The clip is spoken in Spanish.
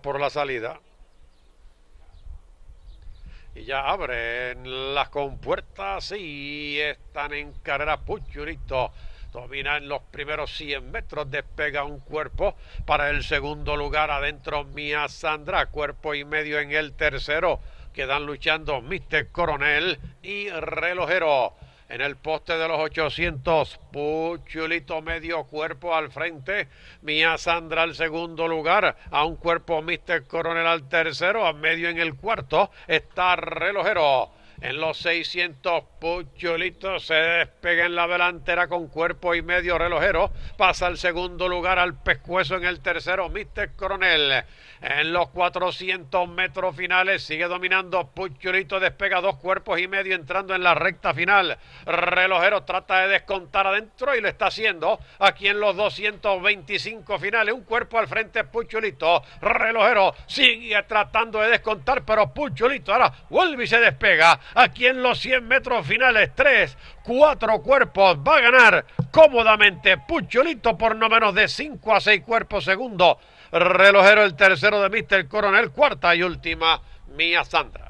por la salida. Y ya abren las compuertas y están en carrera Puchurito. en los primeros 100 metros, despega un cuerpo para el segundo lugar. Adentro Mía Sandra, cuerpo y medio en el tercero. Quedan luchando Mister Coronel y Relojero. En el poste de los 800, Puchulito medio cuerpo al frente. Mía Sandra al segundo lugar. A un cuerpo Mister Coronel al tercero. A medio en el cuarto está Relojero. En los 600, Puchulito se despega en la delantera con cuerpo y medio relojero. Pasa al segundo lugar al pescuezo en el tercero, Mr. Coronel. En los 400 metros finales sigue dominando Puchulito, despega dos cuerpos y medio entrando en la recta final. Relojero trata de descontar adentro y lo está haciendo. Aquí en los 225 finales, un cuerpo al frente, Puchulito. Relojero sigue tratando de descontar, pero Puchulito ahora vuelve y se despega. Aquí en los 100 metros finales, 3, 4 cuerpos. Va a ganar cómodamente Pucholito por no menos de 5 a 6 cuerpos segundo. Relojero el tercero de Mister Coronel, cuarta y última, Mía Sandra.